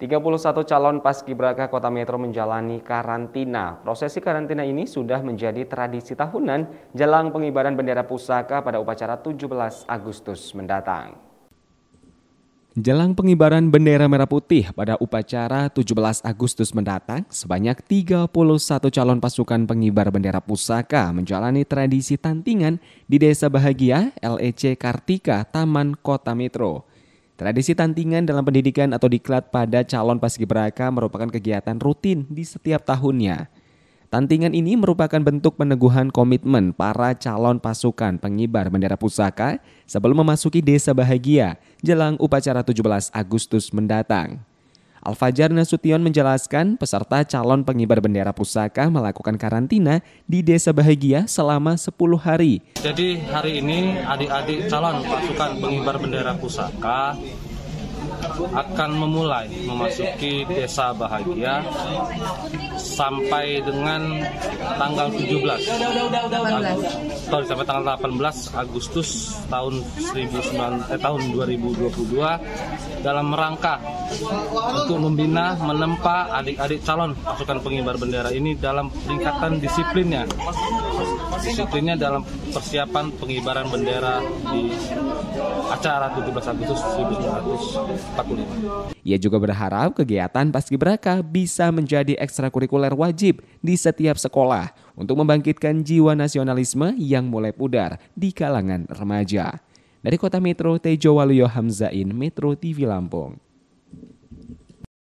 31 calon paskibraka Kota Metro menjalani karantina. Prosesi karantina ini sudah menjadi tradisi tahunan jelang pengibaran bendera pusaka pada upacara 17 Agustus mendatang. Jelang pengibaran bendera merah putih pada upacara 17 Agustus mendatang, sebanyak 31 calon pasukan pengibar bendera pusaka menjalani tradisi tantingan di Desa Bahagia, LEC Kartika, Taman Kota Metro. Tradisi tantingan dalam pendidikan atau diklat pada calon paski beraka merupakan kegiatan rutin di setiap tahunnya. Tantingan ini merupakan bentuk peneguhan komitmen para calon pasukan pengibar bendera pusaka sebelum memasuki desa bahagia jelang upacara 17 Agustus mendatang. Al-Fajar Nasution menjelaskan peserta calon pengibar bendera pusaka melakukan karantina di Desa Bahagia selama 10 hari. Jadi hari ini adik-adik calon pasukan pengibar bendera pusaka akan memulai memasuki desa bahagia sampai dengan tanggal 17 Agustus, sampai tanggal 18 Agustus tahun 19, eh, tahun 2022 dalam rangka untuk membina, menempa adik-adik calon pasukan pengibar bendera ini dalam peningkatan disiplinnya. Disiplinnya dalam persiapan pengibaran bendera di acara 17 Agustus 1945. Ia juga berharap kegiatan paskibraka bisa menjadi ekstrakurikuler wajib di setiap sekolah untuk membangkitkan jiwa nasionalisme yang mulai pudar di kalangan remaja. Dari Kota Metro, Tejo Waluyo Hamzain, Metro TV Lampung.